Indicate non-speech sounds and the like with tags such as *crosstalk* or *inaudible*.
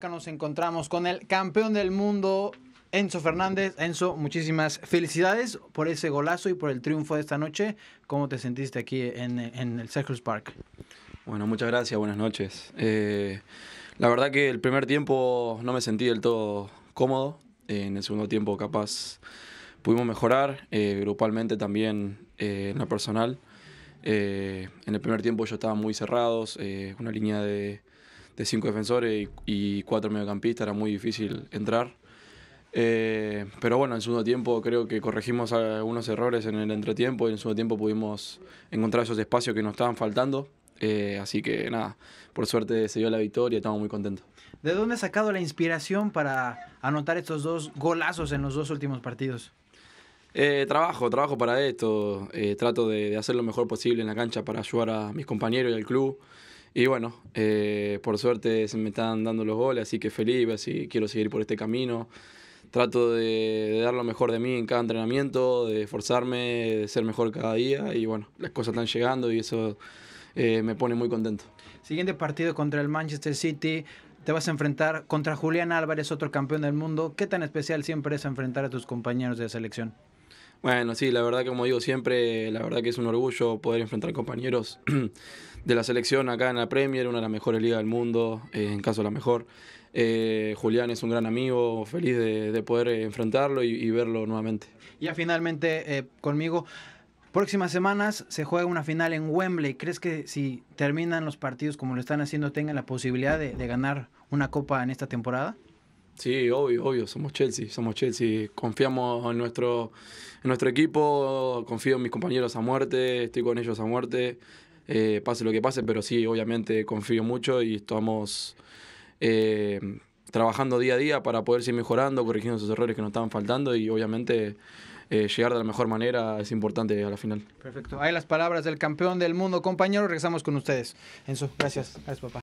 Acá nos encontramos con el campeón del mundo, Enzo Fernández. Enzo, muchísimas felicidades por ese golazo y por el triunfo de esta noche. ¿Cómo te sentiste aquí en, el Circles Park? Bueno, muchas gracias, buenas noches. Eh, la verdad que el primer tiempo no me sentí del todo cómodo. Eh, en el segundo tiempo capaz pudimos mejorar, eh, grupalmente también en la personal. en el primer tiempo yo estaba muy cerrados, una línea de de cinco defensores y, cuatro mediocampistas, era muy difícil entrar. Eh, pero bueno, en segundo tiempo creo que corregimos algunos errores en el entretiempo y en segundo tiempo pudimos encontrar esos espacios que nos estaban faltando. Eh, así que nada, por suerte se dio la victoria, estamos muy contentos. ¿De dónde has sacado la inspiración para anotar estos dos golazos en los dos últimos partidos? Eh, trabajo, trabajo para esto. trato de, de, hacer lo mejor posible en la cancha para ayudar a mis compañeros y al club. Y bueno, eh, por suerte se me están dando los goles, así que feliz, así quiero seguir por este camino. Trato de, dar lo mejor de mí en cada entrenamiento, de esforzarme, de ser mejor cada día y bueno, las cosas están llegando y eso eh, me pone muy contento. Siguiente partido contra el Manchester City, te vas a enfrentar contra Julián Álvarez, otro campeón del mundo. ¿Qué tan especial siempre es enfrentar a tus compañeros de selección? Bueno, sí, la verdad, que como digo siempre, la verdad que es un orgullo poder enfrentar compañeros *clears throat* de la selección acá en la Premier, una de las mejores ligas del mundo, eh, en caso la mejor. Eh, Julián es un gran amigo, feliz de, poder eh, enfrentarlo y, verlo nuevamente. Ya finalmente, eh, conmigo, próximas semanas se juega una final en Wembley. ¿Crees que si terminan los partidos como lo están haciendo, tengan la posibilidad de, de ganar una copa en esta temporada? Sí, obvio, obvio. Somos Chelsea, somos Chelsea. Confiamos en nuestro, nuestro equipo, confío en mis compañeros a muerte, estoy con ellos a muerte, eh, pase lo que pase, pero sí, obviamente confío mucho y estamos eh, trabajando día a día para poder seguir mejorando, corrigiendo esos errores que nos estaban faltando y obviamente eh, llegar de la mejor manera es importante a la final. Perfecto. Ahí las palabras del campeón del mundo, compañero. Regresamos con ustedes. Enzo, gracias. Gracias, papá.